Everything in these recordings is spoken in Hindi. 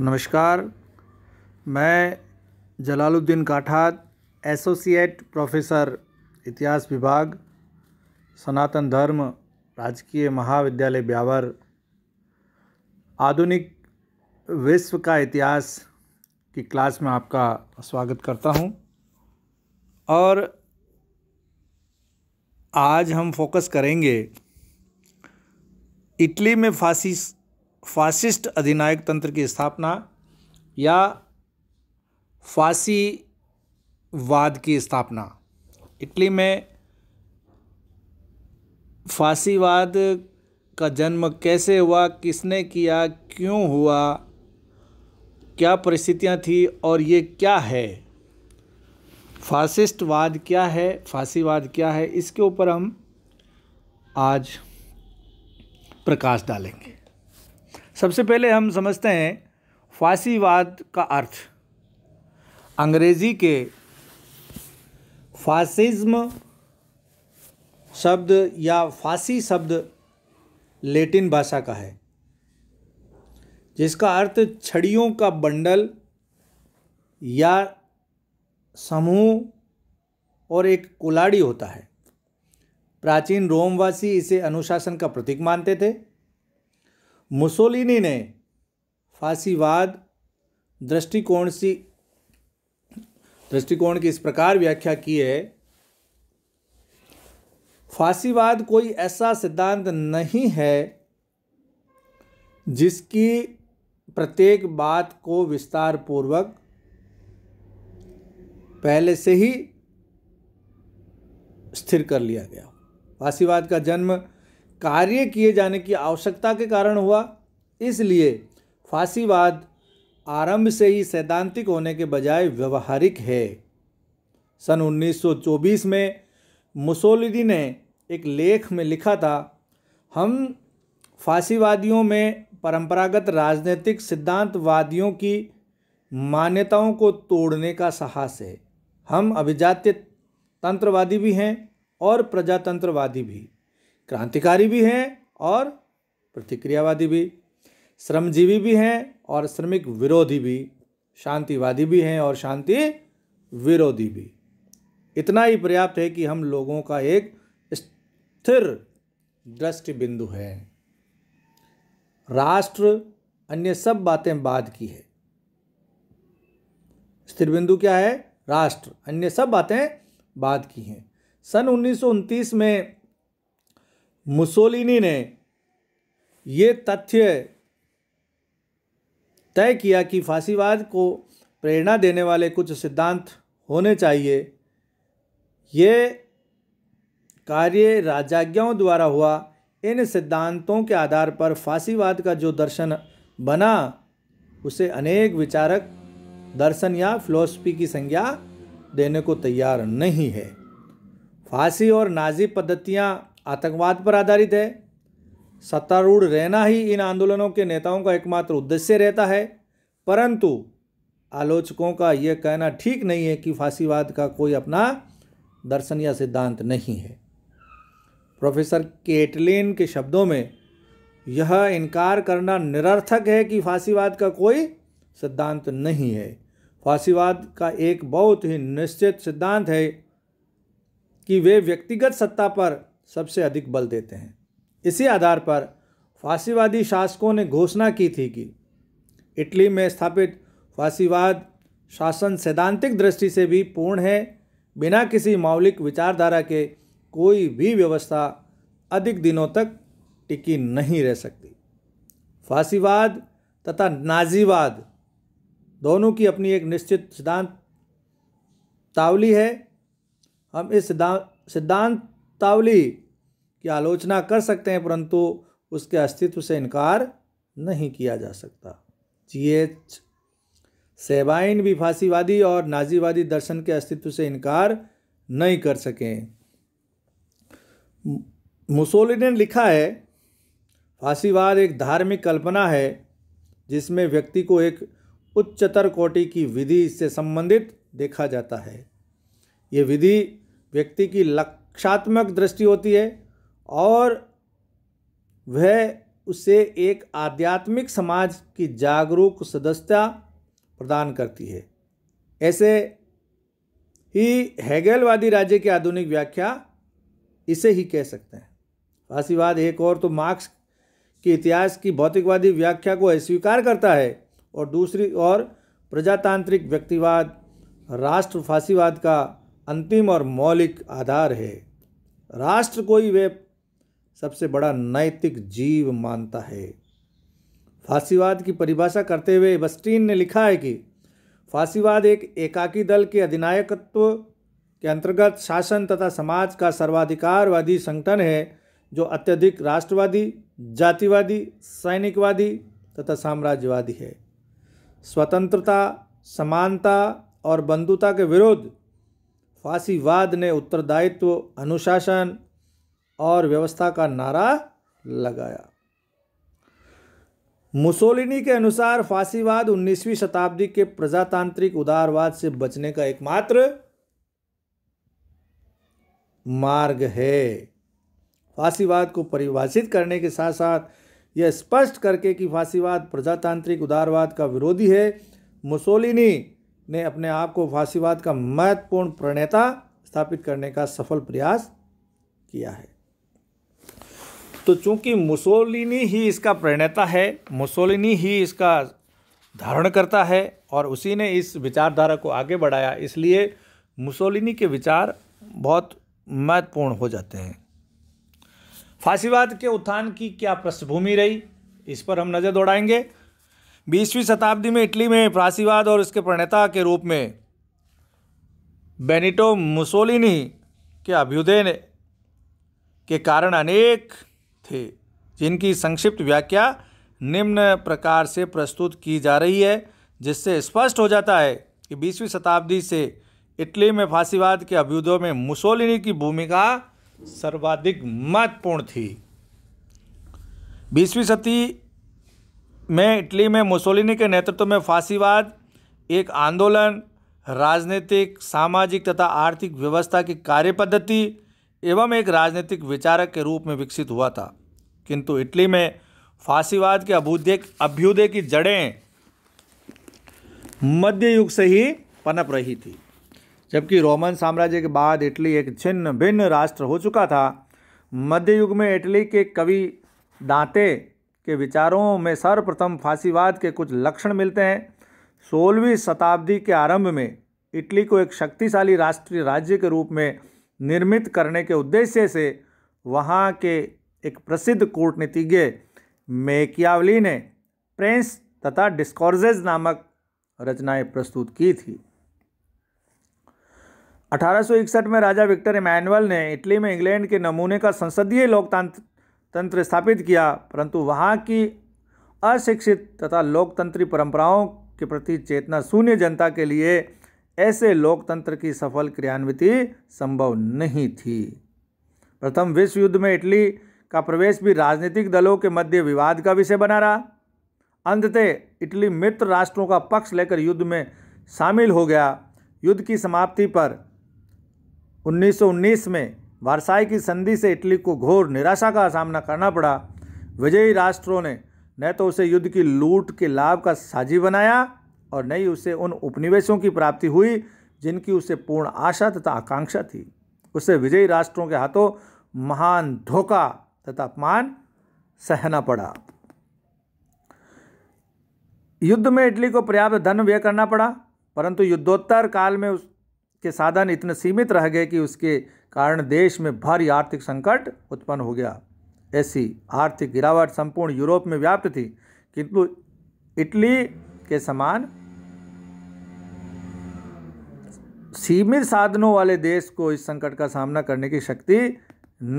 नमस्कार मैं जलालुद्दीन काठात एसोसिएट प्रोफेसर इतिहास विभाग सनातन धर्म राजकीय महाविद्यालय ब्यावर आधुनिक विश्व का इतिहास की क्लास में आपका स्वागत करता हूं और आज हम फोकस करेंगे इटली में फासिस्ट फासिस्ट अधिनायक तंत्र की स्थापना या फांसीवाद की स्थापना इटली में फासीवाद का जन्म कैसे हुआ किसने किया क्यों हुआ क्या परिस्थितियां थी और ये क्या है फासिस्टवाद क्या है फांसीवाद क्या है इसके ऊपर हम आज प्रकाश डालेंगे सबसे पहले हम समझते हैं फांसीवाद का अर्थ अंग्रेज़ी के फासिज्म शब्द या फांसी शब्द लेटिन भाषा का है जिसका अर्थ छड़ियों का बंडल या समूह और एक कुलाड़ी होता है प्राचीन रोमवासी इसे अनुशासन का प्रतीक मानते थे मुसोलिनी ने फांसीवाद दृष्टिकोण सी दृष्टिकोण की इस प्रकार व्याख्या की है फांसीवाद कोई ऐसा सिद्धांत नहीं है जिसकी प्रत्येक बात को विस्तार पूर्वक पहले से ही स्थिर कर लिया गया फांसीवाद का जन्म कार्य किए जाने की आवश्यकता के कारण हुआ इसलिए फांसीवाद आरंभ से ही सैद्धांतिक होने के बजाय व्यवहारिक है सन 1924 में मुसोलिनी ने एक लेख में लिखा था हम फांसीवादियों में परंपरागत राजनीतिक सिद्धांतवादियों की मान्यताओं को तोड़ने का साहस है हम अभिजात्य तंत्रवादी भी हैं और प्रजातंत्रवादी भी क्रांतिकारी भी हैं और प्रतिक्रियावादी भी श्रमजीवी भी हैं और श्रमिक विरोधी भी शांतिवादी भी हैं और शांति विरोधी भी इतना ही पर्याप्त है कि हम लोगों का एक स्थिर दृष्टि बिंदु है राष्ट्र अन्य सब बातें बाद की है स्थिर बिंदु क्या है राष्ट्र अन्य सब बातें बाद की हैं सन उन्नीस में मुसोलिनी ने ये तथ्य तय किया कि फांसीवाद को प्रेरणा देने वाले कुछ सिद्धांत होने चाहिए ये कार्य राजाज्ञाओं द्वारा हुआ इन सिद्धांतों के आधार पर फांसीवाद का जो दर्शन बना उसे अनेक विचारक दर्शन या फिलोसफी की संज्ञा देने को तैयार नहीं है फांसी और नाजी पद्धतियाँ आतंकवाद पर आधारित है सत्तारूढ़ रहना ही इन आंदोलनों के नेताओं का एकमात्र उद्देश्य रहता है परंतु आलोचकों का यह कहना ठीक नहीं है कि फांसीवाद का कोई अपना दर्शन या सिद्धांत नहीं है प्रोफेसर केटलिन के शब्दों में यह इनकार करना निरर्थक है कि फांसीवाद का कोई सिद्धांत नहीं है फांसीवाद का एक बहुत ही निश्चित सिद्धांत है कि वे व्यक्तिगत सत्ता पर सबसे अधिक बल देते हैं इसी आधार पर फांसीवादी शासकों ने घोषणा की थी कि इटली में स्थापित फांसीवाद शासन सैद्धांतिक दृष्टि से भी पूर्ण है बिना किसी मौलिक विचारधारा के कोई भी व्यवस्था अधिक दिनों तक टिकी नहीं रह सकती फांसीवाद तथा नाजीवाद दोनों की अपनी एक निश्चित सिद्धांत तावली है हम इस सिद्धांत सिद्धांत तावली की आलोचना कर सकते हैं परंतु उसके अस्तित्व से इनकार नहीं किया जा सकता जी एच सेबाइन भी फांसीवादी और नाजीवादी दर्शन के अस्तित्व से इनकार नहीं कर सकें मुसोलिनी ने लिखा है फांसीवाद एक धार्मिक कल्पना है जिसमें व्यक्ति को एक उच्चतर कोटि की विधि से संबंधित देखा जाता है ये विधि व्यक्ति की लक क्षात्मक दृष्टि होती है और वह उसे एक आध्यात्मिक समाज की जागरूक सदस्यता प्रदान करती है ऐसे ही हैगेलवादी राज्य की आधुनिक व्याख्या इसे ही कह सकते हैं फांसीवाद एक और तो मार्क्स के इतिहास की भौतिकवादी व्याख्या को अस्वीकार करता है और दूसरी और प्रजातांत्रिक व्यक्तिवाद राष्ट्र फांसीवाद का अंतिम और मौलिक आधार है राष्ट्र को ही वे सबसे बड़ा नैतिक जीव मानता है फांसीवाद की परिभाषा करते हुए बस्टीन ने लिखा है कि फांसीवाद एक एकाकी दल के अधिनायकत्व के अंतर्गत शासन तथा समाज का सर्वाधिकारवादी संगठन है जो अत्यधिक राष्ट्रवादी जातिवादी सैनिकवादी तथा साम्राज्यवादी है स्वतंत्रता समानता और बंधुता के विरोध फांसीवाद ने उत्तरदायित्व अनुशासन और व्यवस्था का नारा लगाया मुसोलिनी के अनुसार फांसीवाद 19वीं शताब्दी के प्रजातांत्रिक उदारवाद से बचने का एकमात्र मार्ग है फांसीवाद को परिभाषित करने के साथ साथ यह स्पष्ट करके कि फांसीवाद प्रजातांत्रिक उदारवाद का विरोधी है मुसोलिनी ने अपने आप को फांसीवाद का महत्वपूर्ण प्रणेता स्थापित करने का सफल प्रयास किया है तो चूंकि मुसोलिनी ही इसका प्रणेता है मुसोलिनी ही इसका धारण करता है और उसी ने इस विचारधारा को आगे बढ़ाया इसलिए मुसोलिनी के विचार बहुत महत्वपूर्ण हो जाते हैं फांसीवाद के उत्थान की क्या पृष्ठभूमि रही इस पर हम नज़र दौड़ाएंगे बीसवीं शताब्दी में इटली में फ्रांसीवाद और उसके प्रणेता के रूप में बेनिटो मुसोलिनी के अभ्युदय के कारण अनेक थे जिनकी संक्षिप्त व्याख्या निम्न प्रकार से प्रस्तुत की जा रही है जिससे स्पष्ट हो जाता है कि बीसवीं शताब्दी से इटली में फांसीवाद के अभ्युदयों में मुसोलिनी की भूमिका सर्वाधिक महत्वपूर्ण थी बीसवीं सदी में इटली में मुसोलिनी के नेतृत्व में फांसीवाद एक आंदोलन राजनीतिक सामाजिक तथा आर्थिक व्यवस्था की कार्य पद्धति एवं एक राजनीतिक विचारक के रूप में विकसित हुआ था किंतु इटली में फांसीवाद के अभ्युदय अभ्युदय की जड़ें मध्य युग से ही पनप रही थी जबकि रोमन साम्राज्य के बाद इटली एक छिन्न भिन्न राष्ट्र हो चुका था मध्य युग में इटली के कवि दांते के विचारों में सर्वप्रथम फांसीवाद के कुछ लक्षण मिलते हैं सोलहवीं शताब्दी के आरंभ में इटली को एक शक्तिशाली राष्ट्रीय राज्य के रूप में निर्मित करने के उद्देश्य से वहाँ के एक प्रसिद्ध कूटनीतिज्ञ मेकियावली ने प्रेंस तथा डिस्कॉर्जेज नामक रचनाएं प्रस्तुत की थी 1861 में राजा विक्टर इमैनुअल ने इटली में इंग्लैंड के नमूने का संसदीय लोकतंत्र तंत्र स्थापित किया परंतु वहाँ की अशिक्षित तथा लोकतंत्री परंपराओं के प्रति चेतना शून्य जनता के लिए ऐसे लोकतंत्र की सफल क्रियान्विति संभव नहीं थी प्रथम विश्व युद्ध में इटली का प्रवेश भी राजनीतिक दलों के मध्य विवाद का विषय बना रहा अंततः इटली मित्र राष्ट्रों का पक्ष लेकर युद्ध में शामिल हो गया युद्ध की समाप्ति पर 1919 में वारसाई की संधि से इटली को घोर निराशा का सामना करना पड़ा विजयी राष्ट्रों ने न तो उसे युद्ध की लूट के लाभ का साझी बनाया और न ही उसे उन उपनिवेशों की प्राप्ति हुई जिनकी उसे पूर्ण आशा तथा आकांक्षा थी उसे विजयी राष्ट्रों के हाथों महान धोखा तथा अपमान सहना पड़ा युद्ध में इटली को पर्याप्त धन व्यय करना पड़ा परंतु युद्धोत्तर काल में उसके साधन इतने सीमित रह गए कि उसके कारण देश में भारी आर्थिक संकट उत्पन्न हो गया ऐसी आर्थिक गिरावट संपूर्ण यूरोप में व्याप्त थी किंतु इटली के समान सीमित साधनों वाले देश को इस संकट का सामना करने की शक्ति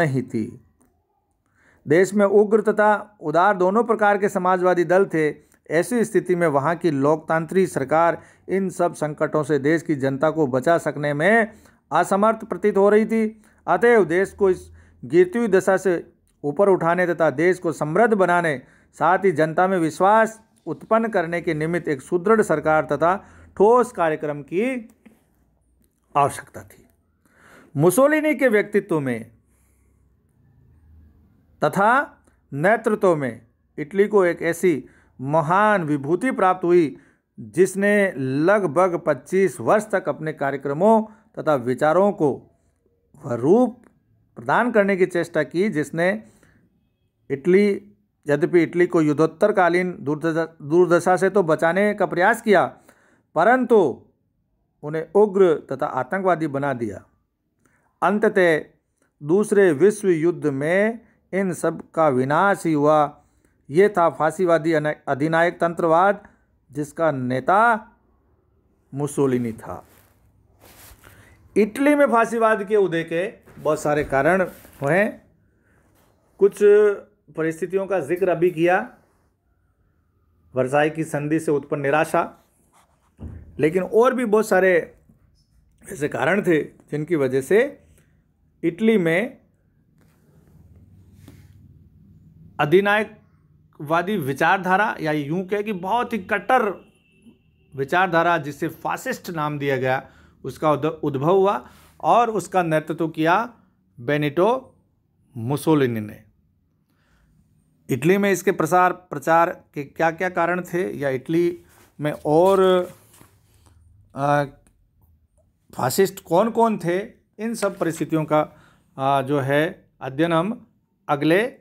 नहीं थी देश में उग्र तथा उदार दोनों प्रकार के समाजवादी दल थे ऐसी स्थिति में वहाँ की लोकतांत्रिक सरकार इन सब संकटों से देश की जनता को बचा सकने में असमर्थ प्रतीत हो रही थी अतएव देश को इस गिरती हुई दशा से ऊपर उठाने तथा देश को समृद्ध बनाने साथ ही जनता में विश्वास उत्पन्न करने के निमित्त एक सुदृढ़ सरकार तथा ठोस कार्यक्रम की आवश्यकता थी मुसोलिनी के व्यक्तित्व में तथा नेतृत्व में इटली को एक ऐसी महान विभूति प्राप्त हुई जिसने लगभग 25 वर्ष तक अपने कार्यक्रमों तथा विचारों को वह रूप प्रदान करने की चेष्टा की जिसने इटली यद्यपि इटली को युद्धोत्तरकालीन दुर्दशा दुर्दशा से तो बचाने का प्रयास किया परंतु उन्हें उग्र तथा आतंकवादी बना दिया अंततः दूसरे विश्व युद्ध में इन सब का विनाश ही हुआ ये था फांसीवादी अधिनायक तंत्रवाद जिसका नेता मुसोलिनी था इटली में फांसीवाद के उदय के बहुत सारे कारण हैं कुछ परिस्थितियों का जिक्र अभी किया वर्जाई की संधि से उत्पन्न निराशा लेकिन और भी बहुत सारे ऐसे कारण थे जिनकी वजह से इटली में अधिनायकवादी विचारधारा या यूं कह कि बहुत ही कट्टर विचारधारा जिसे फासिस्ट नाम दिया गया उसका उद्भव हुआ और उसका नेतृत्व किया बेनिटो मुसोलिनी ने इटली में इसके प्रसार प्रचार के क्या क्या कारण थे या इटली में और फासिस्ट कौन कौन थे इन सब परिस्थितियों का आ, जो है अध्ययन हम अगले